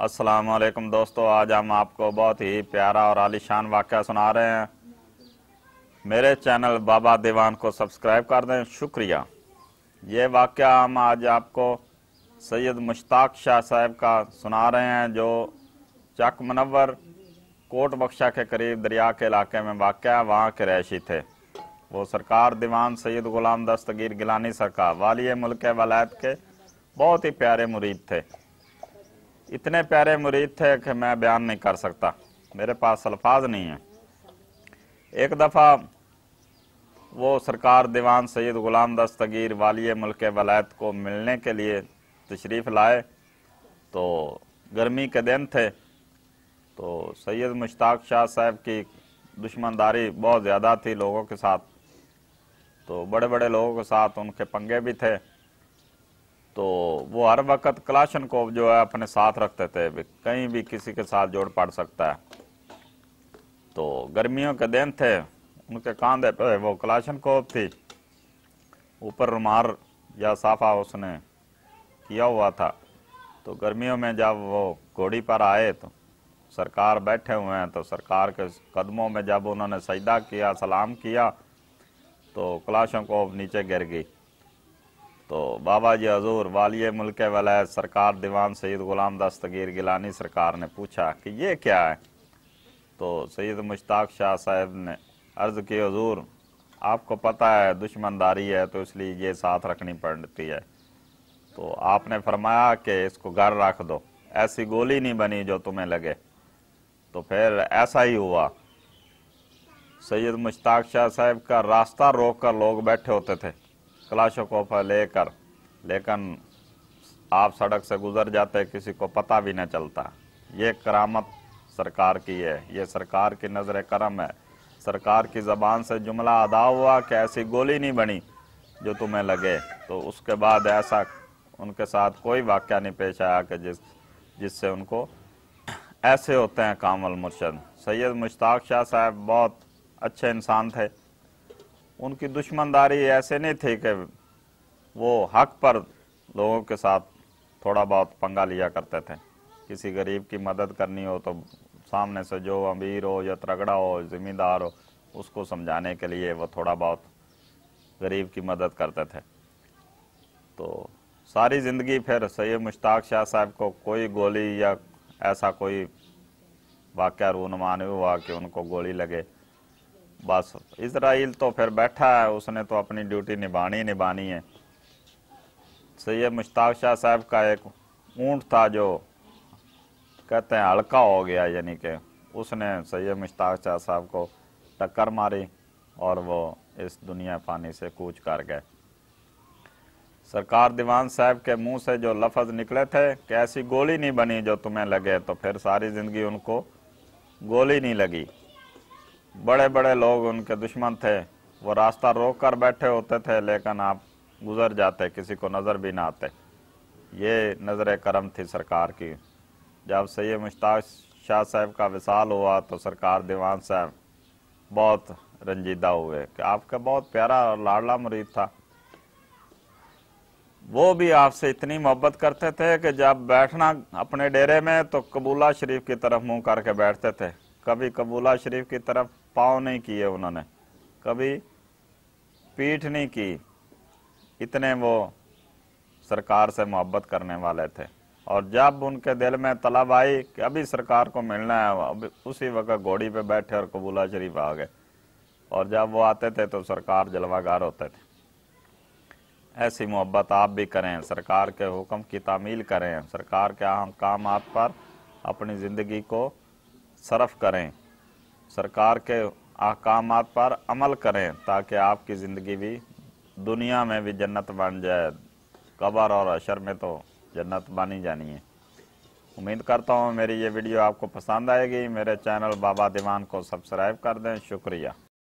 असलकम दोस्तों आज हम आपको बहुत ही प्यारा और आलिशान वाक़ सुना रहे हैं मेरे चैनल बाबा दीवान को सब्सक्राइब कर दें शुक्रिया ये वाक़ हम आज आपको सैयद मुश्ताक शाह साहब का सुना रहे हैं जो चक मनवर कोट बख्शा के करीब दरिया के इलाके में वाक़ है वहाँ के रहशी थे वो सरकार दीवान सैयद ग़ुलाम दस्तगीर गिलानी सरकार वाली मुल्क वलायत के बहुत ही प्यारे मुरीद थे इतने प्यारे मुरीद थे कि मैं बयान नहीं कर सकता मेरे पास अल्फाज नहीं हैं एक दफ़ा वो सरकार दीवान सैद ग़ुलाम दस्तगीर वाली मुल्क वलायत को मिलने के लिए तशरीफ़ लाए तो गर्मी के दिन थे तो सैयद मुश्ताक शाह साहब की दुश्मनदारी बहुत ज़्यादा थी लोगों के साथ तो बड़े बड़े लोगों के साथ उनके पंगे भी थे तो वो हर वक्त क्लाशन को जो है अपने साथ रखते थे कहीं भी किसी के साथ जोड़ पड़ सकता है तो गर्मियों के दिन थे उनके कांधे पर वो क्लाशन कोप थी ऊपर रुमार या साफा उसने किया हुआ था तो गर्मियों में जब वो घोड़ी पर आए तो सरकार बैठे हुए हैं तो सरकार के कदमों में जब उन्होंने सजदा किया सलाम किया तो क्लाशन को नीचे गिर गई तो बाबा जी हजूर वालिय मुल्क वाले सरकार दीवान सैद गुलाम दस्तगीर गिलानी सरकार ने पूछा कि ये क्या है तो सैद मुश्ताक शाह साहब ने अर्ज़ की हजूर आपको पता है दुश्मनदारी है तो इसलिए ये साथ रखनी पड़ती है तो आपने फरमाया कि इसको घर रख दो ऐसी गोली नहीं बनी जो तुम्हें लगे तो फिर ऐसा ही हुआ सैयद मुश्ताक शाह साहब का रास्ता रोक कर लोग बैठे होते थे कलाशों को लेकर लेकिन आप सड़क से गुजर जाते किसी को पता भी ना चलता ये करामत सरकार की है ये सरकार की नज़र करम है सरकार की ज़बान से जुमला अदा हुआ कि ऐसी गोली नहीं बनी जो तुम्हें लगे तो उसके बाद ऐसा उनके साथ कोई वाक्य नहीं पेश आया कि जिस जिससे उनको ऐसे होते हैं कामल मुर्शद सैयद मुश्ताक शाह साहब बहुत अच्छे इंसान थे उनकी दुश्मनदारी ऐसे नहीं थी कि वो हक पर लोगों के साथ थोड़ा बहुत पंगा लिया करते थे किसी गरीब की मदद करनी हो तो सामने से जो अमीर हो या तगड़ा हो जमींदार हो उसको समझाने के लिए वो थोड़ा बहुत गरीब की मदद करते थे तो सारी ज़िंदगी फिर सैद मुश्ताक शाह साहब को कोई गोली या ऐसा कोई वाक़ रूनमान हुआ कि उनको गोली लगे बस इसराइल तो फिर बैठा है उसने तो अपनी ड्यूटी निभानी निभानी है सैयद मुश्ताक शाह साहब का एक ऊंट था जो कहते हैं हल्का हो गया यानी कि उसने सैयद मुश्ताक शाह साहब को टक्कर मारी और वो इस दुनिया पानी से कूच कर गए सरकार दीवान साहब के मुंह से जो लफज निकले थे कि ऐसी गोली नहीं बनी जो तुम्हें लगे तो फिर सारी ज़िंदगी उनको गोली नहीं लगी बड़े बड़े लोग उनके दुश्मन थे वो रास्ता रोक कर बैठे होते थे लेकिन आप गुजर जाते किसी को नज़र भी ना आते ये नज़र करम थी सरकार की जब सैद मुश्ताक शाह साहब का विसाल हुआ तो सरकार दीवान साहब बहुत रंजीदा हुए कि आपका बहुत प्यारा और लाडला मुरीद था वो भी आपसे इतनी मोहब्बत करते थे कि जब बैठना अपने डेरे में तो कबूला शरीफ की तरफ मुंह करके बैठते थे कभी कबूला शरीफ की तरफ पाव नहीं किए उन्होंने कभी पीठ नहीं की इतने वो सरकार से मोहब्बत करने वाले थे और जब उनके दिल में तलब आई कि अभी सरकार को मिलना है अभी उसी वक्त घोड़ी पे बैठे और कबूला शरीफ आ गए और जब वो आते थे तो सरकार जलवागार होते थे ऐसी मोहब्बत आप भी करें सरकार के हुक्म की तामील करें सरकार के अहम काम आप पर अपनी ज़िंदगी को सरफ करें सरकार के अहकाम पर अमल करें ताकि आपकी ज़िंदगी भी दुनिया में भी जन्नत बन जाए कबर और अशर में तो जन्नत बनी जानी है उम्मीद करता हूँ मेरी ये वीडियो आपको पसंद आएगी मेरे चैनल बाबा दीवान को सब्सक्राइब कर दें शुक्रिया